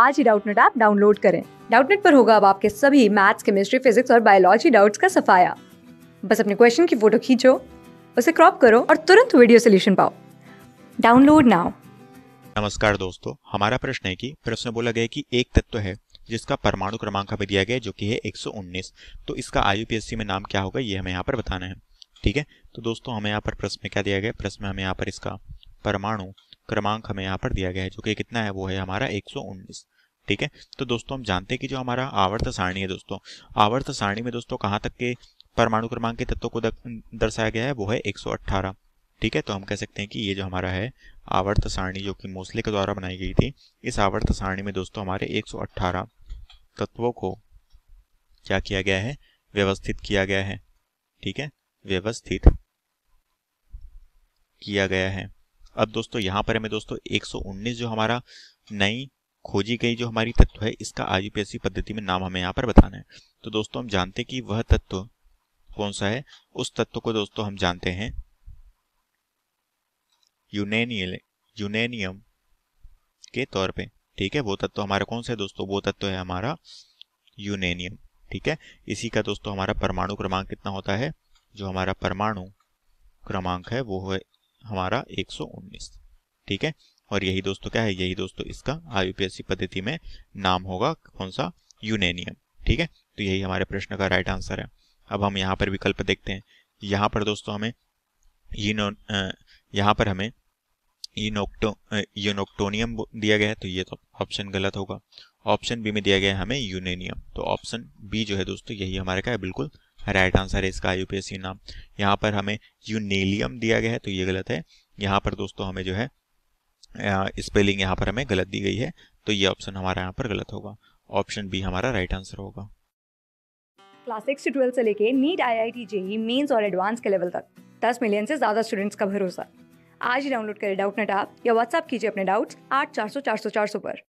आज ही Doubtnut app download करें डाउटनेट पर होगा अब आपके सभी मैथ्स केमिस्ट्री फिजिक्स और बायोलॉजी डाउट्स का सफाया बस अपने क्वेश्चन की फोटो खींचो उसे क्रॉप करो और तुरंत वीडियो सोल्यूशन पाओ डाउनलोड नाउ नमस्कार दोस्तों हमारा प्रश्न है कि प्रश्न बोला गया कि एक तत्व है जिसका परमाणु क्रमांक हमें दिया गया जो कि है 119 तो इसका आईयूपीएससी में नाम क्या होगा ये हमें यहाँ पर बताना है ठीक है तो दोस्तों हमें यहाँ पर प्रश्न में क्या दिया गया प्रश्न में हमें यहाँ पर इसका परमाणु क्रमांक हमें यहाँ पर दिया गया है जो कि कितना है वो है हमारा एक ठीक है तो दोस्तों हम जानते हैं कि जो हमारा आवर्त सारणी है दोस्तों आवर्त सारणी में दोस्तों कहाँ तक के परमाणु क्रमांक के तत्वों को दर्शाया गया है वो है एक ठीक है तो हम कह सकते हैं कि ये जो हमारा है आवर्त सारणी जो कि मोसले के द्वारा बनाई गई थी इस आवर्त सारणी में दोस्तों हमारे 118 तत्वों को क्या किया गया है व्यवस्थित किया गया है ठीक है व्यवस्थित किया गया है अब दोस्तों यहाँ पर हमें दोस्तों एक जो हमारा नई खोजी गई जो हमारी तत्व है इसका आईयूपीएससी पद्धति में नाम हमें यहाँ पर बताना है तो दोस्तों हम जानते हैं कि वह तत्व कौन सा है उस तत्व को दोस्तों हम जानते हैं यूनेनियल यूनेनियम के तौर पे ठीक है वो तत्व हमारा कौन सा है दोस्तों वो तत्व है हमारा यूनेनियम ठीक है इसी का दोस्तों हमारा परमाणु क्रमांक कितना होता है जो हमारा परमाणु क्रमांक है वो है हमारा 119 ठीक है और यही दोस्तों क्या है यही दोस्तों इसका आई पद्धति में नाम होगा कौन सा यूनेनियम ठीक है तो यही हमारे प्रश्न का राइट आंसर है अब हम यहाँ पर विकल्प देखते हैं यहाँ पर दोस्तों हमें यूनो यहाँ पर हमें यूनोक्टो यूनोक्टोनियम दिया गया है तो ये तो ऑप्शन गलत होगा ऑप्शन बी में दिया गया है हमें यूनेनियम तो ऑप्शन बी जो है दोस्तों यही हमारे का है बिल्कुल राइट आंसर है इसका यूपीएससी नाम यहाँ पर हमें यूनेलियम दिया गया है तो ये गलत है यहाँ पर दोस्तों हमें जो है स्पेलिंग यहाँ पर हमें गलत दी गई है तो ये ऑप्शन हमारा यहाँ पर गलत होगा ऑप्शन बी हमारा राइट आंसर होगा क्लास सिक्स से ट्वेल्थ से लेके NEET I I T JEE mains और एडवांस के लेवल तक दस मिलियन से ज्यादा स्टूडेंट्स का भरोसा आज ही डाउनलोड करें डाउट नेट आप या व्हाट्सअप कीजिए अपने डाउट्स आठ चार सौ चार सौ चार सौ पर